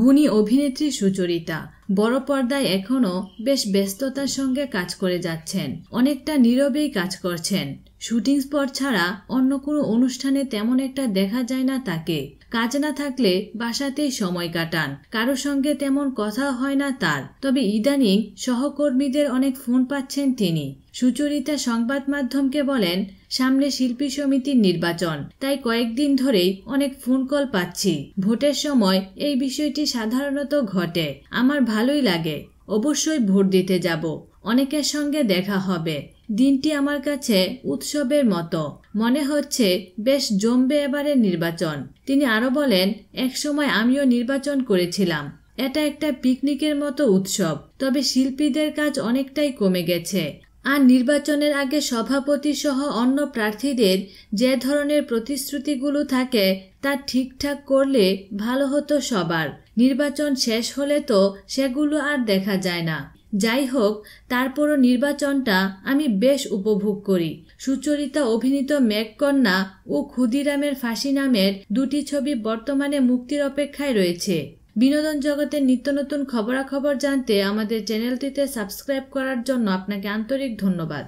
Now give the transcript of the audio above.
গুণী অভিনেত্রী সুচরিতা বড় পর্দায় এখনও বেশ ব্যস্ততার সঙ্গে কাজ করে যাচ্ছেন অনেকটা নীরবেই কাজ করছেন শুটিং স্পট ছাড়া অন্য কোনো অনুষ্ঠানে তেমন একটা দেখা যায় না তাকে কাজ না থাকলে বাসাতেই সময় কাটান কারো সঙ্গে তেমন কথা হয় না তার তবে ইদানিং সহকর্মীদের অনেক ফোন পাচ্ছেন তিনি সুচরিতা সংবাদ মাধ্যমকে বলেন সামনে শিল্পী সমিতির নির্বাচন তাই কয়েকদিন ধরেই অনেক ফোন কল পাচ্ছি ভোটের সময় এই বিষয়টি সাধারণত ঘটে আমার ভালোই লাগে অবশ্যই ভোট দিতে যাব অনেকের সঙ্গে দেখা হবে দিনটি আমার কাছে উৎসবের মতো মনে হচ্ছে বেশ জমবে এবারের নির্বাচন তিনি আরও বলেন একসময় আমিও নির্বাচন করেছিলাম এটা একটা পিকনিকের মতো উৎসব তবে শিল্পীদের কাজ অনেকটাই কমে গেছে আর নির্বাচনের আগে সভাপতি সহ অন্য প্রার্থীদের যে ধরনের প্রতিশ্রুতিগুলো থাকে তা ঠিকঠাক করলে ভালো হতো সবার নির্বাচন শেষ হলে তো সেগুলো আর দেখা যায় না যাই হোক তারপরও নির্বাচনটা আমি বেশ উপভোগ করি সুচরিতা অভিনীত মেঘকন্যা ও ক্ষুদিরামের ফাঁসি নামের দুটি ছবি বর্তমানে মুক্তির অপেক্ষায় রয়েছে বিনোদন জগতের নিত্য নতুন খবরাখবর জানতে আমাদের চ্যানেলটিতে সাবস্ক্রাইব করার জন্য আপনাকে আন্তরিক ধন্যবাদ